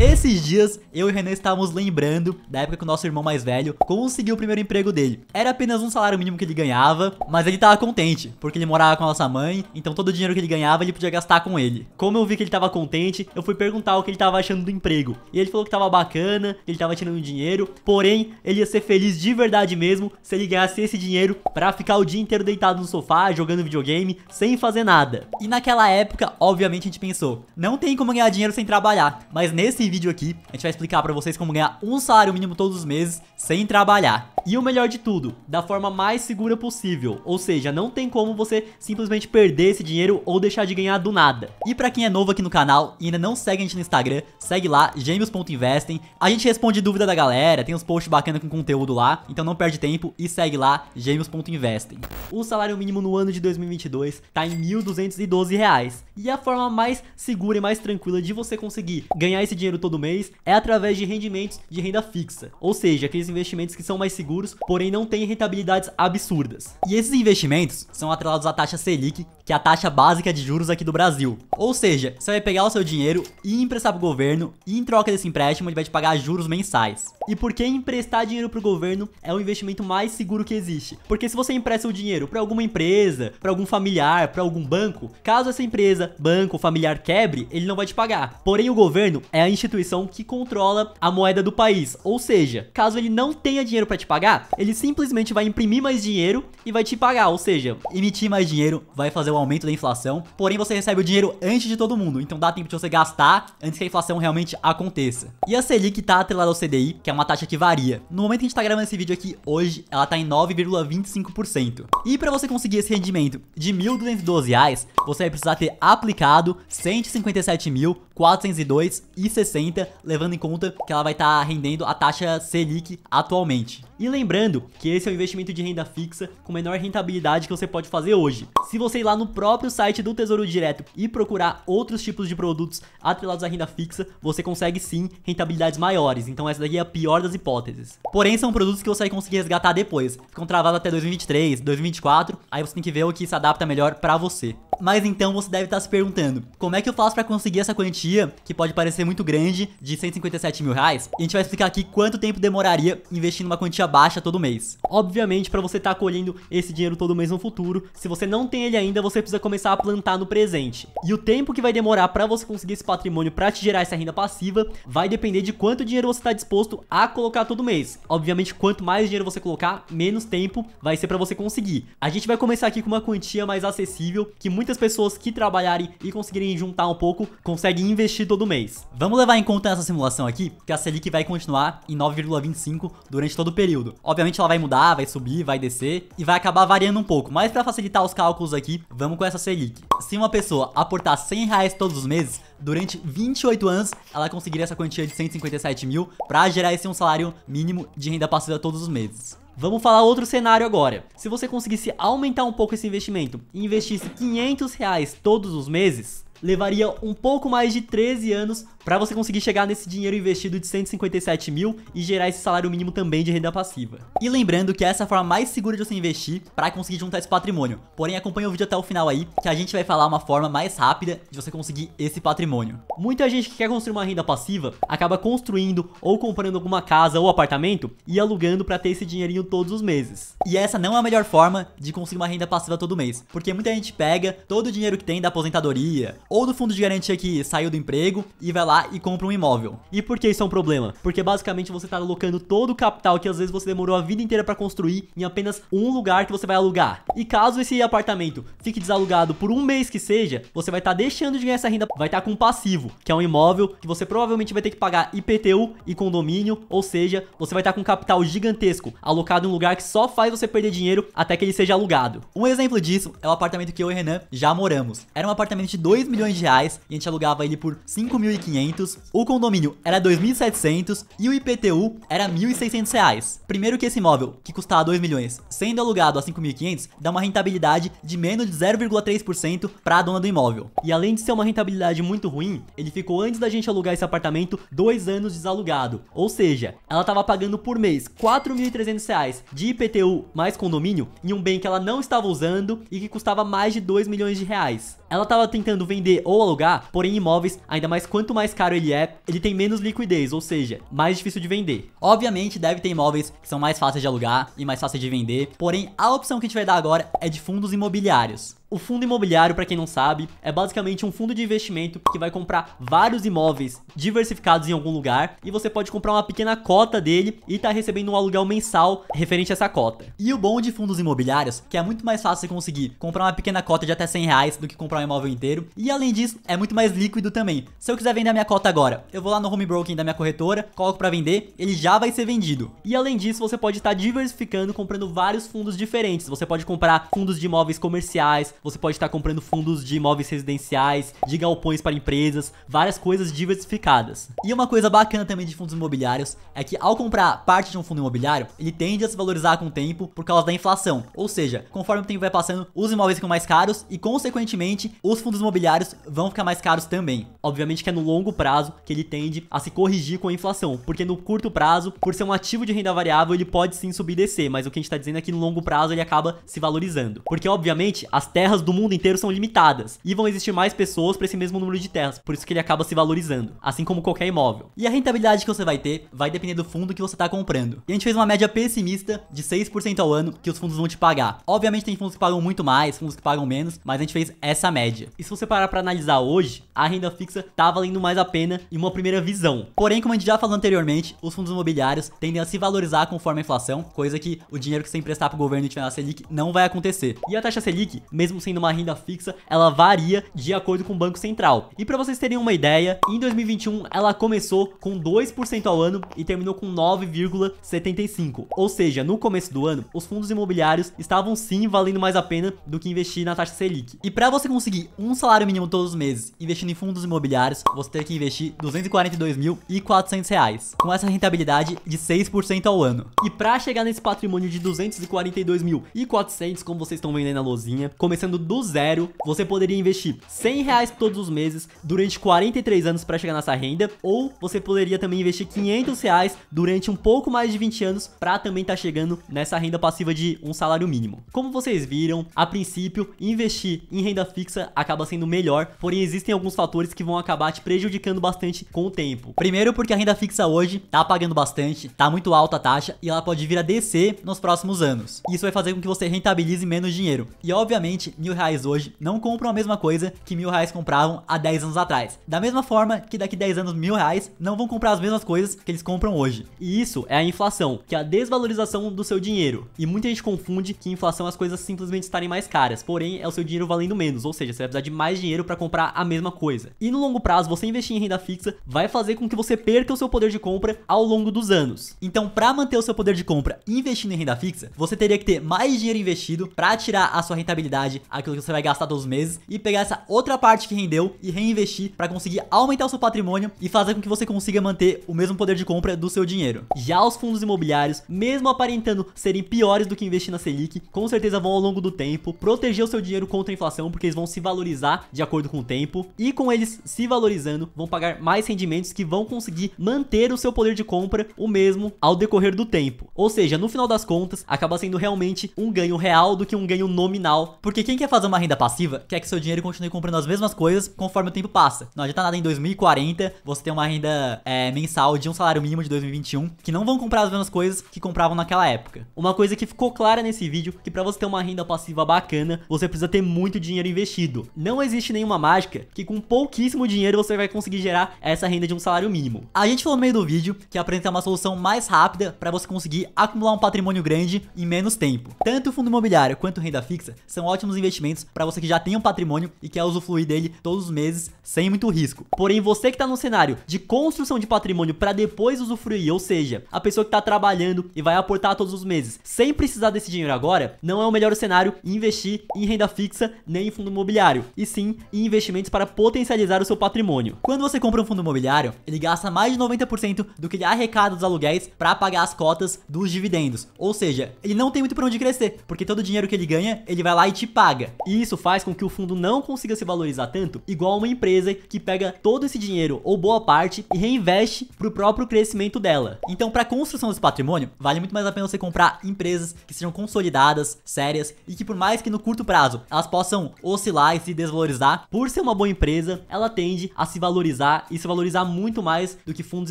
Esses dias, eu e o Renan estávamos lembrando da época que o nosso irmão mais velho conseguiu o primeiro emprego dele. Era apenas um salário mínimo que ele ganhava, mas ele estava contente, porque ele morava com a nossa mãe, então todo o dinheiro que ele ganhava ele podia gastar com ele. Como eu vi que ele estava contente, eu fui perguntar o que ele estava achando do emprego. E ele falou que estava bacana, que ele estava tirando dinheiro, porém, ele ia ser feliz de verdade mesmo se ele ganhasse esse dinheiro para ficar o dia inteiro deitado no sofá, jogando videogame, sem fazer nada. E naquela época, obviamente a gente pensou, não tem como ganhar dinheiro sem trabalhar, mas nesse vídeo aqui, a gente vai explicar pra vocês como ganhar um salário mínimo todos os meses sem trabalhar. E o melhor de tudo, da forma mais segura possível, ou seja, não tem como você simplesmente perder esse dinheiro ou deixar de ganhar do nada. E pra quem é novo aqui no canal e ainda não segue a gente no Instagram, segue lá, gêmeos.investem, a gente responde dúvida da galera, tem uns posts bacanas com conteúdo lá, então não perde tempo e segue lá, gêmeos.investem. O salário mínimo no ano de 2022 tá em R$ 1.212 e a forma mais segura e mais tranquila de você conseguir ganhar esse dinheiro todo mês é através de rendimentos de renda fixa, ou seja, aqueles investimentos que são mais seguros, porém não têm rentabilidades absurdas. E esses investimentos são atrelados à taxa Selic, que é a taxa básica de juros aqui do Brasil. Ou seja, você vai pegar o seu dinheiro e emprestar para o governo e em troca desse empréstimo ele vai te pagar juros mensais. E por que emprestar dinheiro para o governo é o investimento mais seguro que existe? Porque se você empresta o dinheiro para alguma empresa, para algum familiar, para algum banco, caso essa empresa, banco ou familiar quebre, ele não vai te pagar. Porém, o governo é a instituição que controla a moeda do país. Ou seja, caso ele não tenha dinheiro para te pagar, ele simplesmente vai imprimir mais dinheiro e vai te pagar. Ou seja, emitir mais dinheiro vai fazer o aumento da inflação, porém você recebe o dinheiro antes de todo mundo, então dá tempo de você gastar antes que a inflação realmente aconteça. E a Selic tá atrelada ao CDI, que é uma taxa que varia. No momento que a gente tá gravando esse vídeo aqui, hoje, ela tá em 9,25%. E para você conseguir esse rendimento de R$ 1.212, você vai precisar ter aplicado R$ 157.402,60, levando em conta que ela vai estar tá rendendo a taxa Selic atualmente. E lembrando que esse é o investimento de renda fixa com menor rentabilidade que você pode fazer hoje. Se você ir lá no próprio site do Tesouro Direto e procurar outros tipos de produtos atrelados à renda fixa, você consegue sim rentabilidades maiores. Então essa daqui é a pior das hipóteses. Porém, são produtos que você vai conseguir resgatar depois. Ficam travados até 2023, 2024. Aí você tem que ver o que se adapta melhor para você. Mas então você deve estar tá se perguntando, como é que eu faço para conseguir essa quantia, que pode parecer muito grande, de 157 mil reais? E a gente vai explicar aqui quanto tempo demoraria investindo uma quantia baixa todo mês. Obviamente, para você estar tá colhendo esse dinheiro todo mês no futuro, se você não tem ele ainda, você precisa começar a plantar no presente. E o tempo que vai demorar para você conseguir esse patrimônio para te gerar essa renda passiva, vai depender de quanto dinheiro você está disposto a colocar todo mês. Obviamente, quanto mais dinheiro você colocar, menos tempo vai ser para você conseguir. A gente vai começar aqui com uma quantia mais acessível, que muito muitas pessoas que trabalharem e conseguirem juntar um pouco, conseguem investir todo mês. Vamos levar em conta nessa simulação aqui que é a Selic vai continuar em 9,25 durante todo o período. Obviamente ela vai mudar, vai subir, vai descer e vai acabar variando um pouco, mas para facilitar os cálculos aqui, vamos com essa Selic. Se uma pessoa aportar 100 reais todos os meses, durante 28 anos, ela conseguiria essa quantia de 157 mil para gerar esse um salário mínimo de renda passiva todos os meses. Vamos falar outro cenário agora. Se você conseguisse aumentar um pouco esse investimento e investisse 500 reais todos os meses, levaria um pouco mais de 13 anos para você conseguir chegar nesse dinheiro investido de 157 mil e gerar esse salário mínimo também de renda passiva. E lembrando que essa é a forma mais segura de você investir para conseguir juntar esse patrimônio. Porém, acompanhe o vídeo até o final aí, que a gente vai falar uma forma mais rápida de você conseguir esse patrimônio. Muita gente que quer construir uma renda passiva acaba construindo ou comprando alguma casa ou apartamento e alugando para ter esse dinheirinho todos os meses. E essa não é a melhor forma de conseguir uma renda passiva todo mês, porque muita gente pega todo o dinheiro que tem da aposentadoria ou do fundo de garantia que saiu do emprego e vai lá e compra um imóvel. E por que isso é um problema? Porque basicamente você está alocando todo o capital que às vezes você demorou a vida inteira para construir em apenas um lugar que você vai alugar. E caso esse apartamento fique desalugado por um mês que seja, você vai estar tá deixando de ganhar essa renda, vai estar tá com passivo, que é um imóvel que você provavelmente vai ter que pagar IPTU e condomínio, ou seja, você vai estar tá com um capital gigantesco alocado em um lugar que só faz você perder dinheiro até que ele seja alugado. Um exemplo disso é o apartamento que eu e Renan já moramos. Era um apartamento de 2 milhões de reais e a gente alugava ele por 5.500 2.500, o condomínio era 2.700 e o IPTU era R$ 1.600. Primeiro que esse imóvel, que custava 2 milhões, sendo alugado a 5.500, dá uma rentabilidade de menos de 0,3% para a dona do imóvel. E além de ser uma rentabilidade muito ruim, ele ficou antes da gente alugar esse apartamento dois anos desalugado. Ou seja, ela estava pagando por mês R$ 4.300 de IPTU mais condomínio em um bem que ela não estava usando e que custava mais de 2 milhões de reais. Ela estava tentando vender ou alugar, porém imóveis, ainda mais quanto mais caro ele é, ele tem menos liquidez, ou seja, mais difícil de vender. Obviamente deve ter imóveis que são mais fáceis de alugar e mais fáceis de vender, porém a opção que a gente vai dar agora é de fundos imobiliários. O fundo imobiliário, para quem não sabe, é basicamente um fundo de investimento que vai comprar vários imóveis diversificados em algum lugar e você pode comprar uma pequena cota dele e tá recebendo um aluguel mensal referente a essa cota. E o bom de fundos imobiliários que é muito mais fácil conseguir comprar uma pequena cota de até 100 reais do que comprar um imóvel inteiro e além disso é muito mais líquido também. Se eu quiser vender a minha cota agora, eu vou lá no home broking da minha corretora, coloco para vender, ele já vai ser vendido. E além disso você pode estar tá diversificando comprando vários fundos diferentes. Você pode comprar fundos de imóveis comerciais, você pode estar comprando fundos de imóveis residenciais, de galpões para empresas, várias coisas diversificadas. E uma coisa bacana também de fundos imobiliários é que ao comprar parte de um fundo imobiliário, ele tende a se valorizar com o tempo por causa da inflação. Ou seja, conforme o tempo vai passando, os imóveis ficam mais caros e, consequentemente, os fundos imobiliários vão ficar mais caros também. Obviamente que é no longo prazo que ele tende a se corrigir com a inflação, porque no curto prazo, por ser um ativo de renda variável, ele pode sim subir e descer, mas o que a gente está dizendo é que no longo prazo ele acaba se valorizando. Porque, obviamente, as terras terras do mundo inteiro são limitadas e vão existir mais pessoas para esse mesmo número de terras, por isso que ele acaba se valorizando, assim como qualquer imóvel. E a rentabilidade que você vai ter vai depender do fundo que você está comprando. E a gente fez uma média pessimista de 6% ao ano que os fundos vão te pagar. Obviamente tem fundos que pagam muito mais, fundos que pagam menos, mas a gente fez essa média. E se você parar para analisar hoje, a renda fixa tá valendo mais a pena em uma primeira visão. Porém, como a gente já falou anteriormente, os fundos imobiliários tendem a se valorizar conforme a inflação, coisa que o dinheiro que você emprestar para o governo e tiver na Selic não vai acontecer. E a taxa Selic, mesmo mesmo sendo uma renda fixa, ela varia de acordo com o Banco Central. E para vocês terem uma ideia, em 2021 ela começou com 2% ao ano e terminou com 9,75%. Ou seja, no começo do ano, os fundos imobiliários estavam sim valendo mais a pena do que investir na taxa Selic. E para você conseguir um salário mínimo todos os meses investindo em fundos imobiliários, você tem que investir R$ 242.400, reais, com essa rentabilidade de 6% ao ano. E para chegar nesse patrimônio de R$ 242.400, como vocês estão vendo aí na lozinha, começando começando do zero, você poderia investir 100 reais todos os meses durante 43 anos para chegar nessa renda, ou você poderia também investir 500 reais durante um pouco mais de 20 anos para também estar tá chegando nessa renda passiva de um salário mínimo. Como vocês viram, a princípio, investir em renda fixa acaba sendo melhor, porém existem alguns fatores que vão acabar te prejudicando bastante com o tempo. Primeiro porque a renda fixa hoje tá pagando bastante, tá muito alta a taxa e ela pode vir a descer nos próximos anos. Isso vai fazer com que você rentabilize menos dinheiro. E obviamente, mil reais hoje não compram a mesma coisa que mil reais compravam há 10 anos atrás. Da mesma forma que daqui 10 anos mil reais não vão comprar as mesmas coisas que eles compram hoje. E isso é a inflação, que é a desvalorização do seu dinheiro. E muita gente confunde que inflação é as coisas simplesmente estarem mais caras, porém é o seu dinheiro valendo menos, ou seja, você vai precisar de mais dinheiro para comprar a mesma coisa. E no longo prazo, você investir em renda fixa vai fazer com que você perca o seu poder de compra ao longo dos anos. Então, para manter o seu poder de compra investindo em renda fixa, você teria que ter mais dinheiro investido para tirar a sua rentabilidade aquilo que você vai gastar todos os meses e pegar essa outra parte que rendeu e reinvestir para conseguir aumentar o seu patrimônio e fazer com que você consiga manter o mesmo poder de compra do seu dinheiro. Já os fundos imobiliários, mesmo aparentando serem piores do que investir na Selic, com certeza vão ao longo do tempo proteger o seu dinheiro contra a inflação porque eles vão se valorizar de acordo com o tempo e com eles se valorizando vão pagar mais rendimentos que vão conseguir manter o seu poder de compra o mesmo ao decorrer do tempo. Ou seja, no final das contas, acaba sendo realmente um ganho real do que um ganho nominal, porque quem quer fazer uma renda passiva quer que seu dinheiro continue comprando as mesmas coisas conforme o tempo passa. Não adianta nada em 2040 você ter uma renda é, mensal de um salário mínimo de 2021 que não vão comprar as mesmas coisas que compravam naquela época. Uma coisa que ficou clara nesse vídeo que para você ter uma renda passiva bacana, você precisa ter muito dinheiro investido. Não existe nenhuma mágica que com pouquíssimo dinheiro você vai conseguir gerar essa renda de um salário mínimo. A gente falou no meio do vídeo que apresenta uma solução mais rápida para você conseguir acumular um patrimônio grande em menos tempo. Tanto o fundo imobiliário quanto renda fixa são ótimos investimentos para você que já tem um patrimônio e quer usufruir dele todos os meses sem muito risco. Porém, você que está no cenário de construção de patrimônio para depois usufruir, ou seja, a pessoa que está trabalhando e vai aportar todos os meses sem precisar desse dinheiro agora, não é o melhor cenário investir em renda fixa nem em fundo imobiliário, e sim em investimentos para potencializar o seu patrimônio. Quando você compra um fundo imobiliário, ele gasta mais de 90% do que ele arrecada dos aluguéis para pagar as cotas dos dividendos, ou seja, ele não tem muito para onde crescer, porque todo o dinheiro que ele ganha, ele vai lá e te paga paga. E isso faz com que o fundo não consiga se valorizar tanto, igual uma empresa que pega todo esse dinheiro ou boa parte e reinveste para o próprio crescimento dela. Então, para construção desse patrimônio, vale muito mais a pena você comprar empresas que sejam consolidadas, sérias e que por mais que no curto prazo elas possam oscilar e se desvalorizar, por ser uma boa empresa, ela tende a se valorizar e se valorizar muito mais do que fundos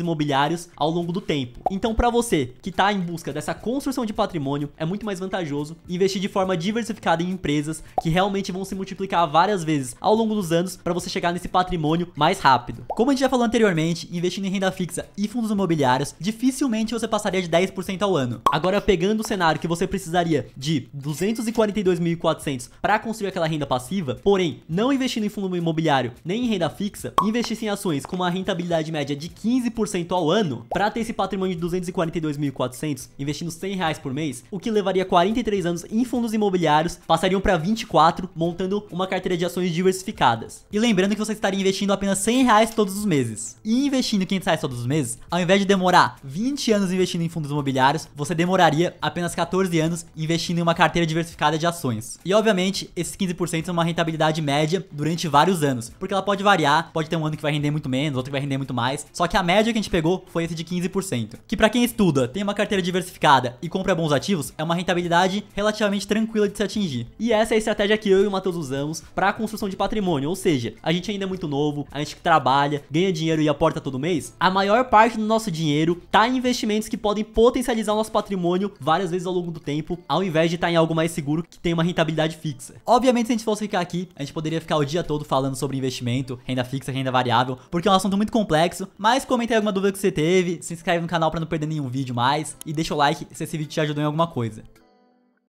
imobiliários ao longo do tempo. Então, para você que está em busca dessa construção de patrimônio, é muito mais vantajoso investir de forma diversificada em empresas que realmente vão se multiplicar várias vezes ao longo dos anos para você chegar nesse patrimônio mais rápido. Como a gente já falou anteriormente, investindo em renda fixa e fundos imobiliários, dificilmente você passaria de 10% ao ano. Agora, pegando o cenário que você precisaria de 242.400 para construir aquela renda passiva, porém, não investindo em fundo imobiliário nem em renda fixa, investisse em ações com uma rentabilidade média de 15% ao ano, para ter esse patrimônio de 242.400, investindo 100 reais por mês, o que levaria 43 anos em fundos imobiliários, passariam para 20 2024, montando uma carteira de ações diversificadas. E lembrando que você estaria investindo apenas 100 reais todos os meses. E investindo 500 reais todos os meses, ao invés de demorar 20 anos investindo em fundos imobiliários, você demoraria apenas 14 anos investindo em uma carteira diversificada de ações. E obviamente, esses 15% é uma rentabilidade média durante vários anos, porque ela pode variar, pode ter um ano que vai render muito menos, outro que vai render muito mais, só que a média que a gente pegou foi esse de 15%, que para quem estuda, tem uma carteira diversificada e compra bons ativos, é uma rentabilidade relativamente tranquila de se atingir. E essa é estratégia que eu e o Matheus usamos para a construção de patrimônio, ou seja, a gente ainda é muito novo, a gente trabalha, ganha dinheiro e aporta todo mês, a maior parte do nosso dinheiro tá em investimentos que podem potencializar o nosso patrimônio várias vezes ao longo do tempo, ao invés de estar tá em algo mais seguro que tem uma rentabilidade fixa. Obviamente, se a gente fosse ficar aqui, a gente poderia ficar o dia todo falando sobre investimento, renda fixa, renda variável, porque é um assunto muito complexo, mas comenta aí alguma dúvida que você teve, se inscreve no canal para não perder nenhum vídeo mais e deixa o like se esse vídeo te ajudou em alguma coisa.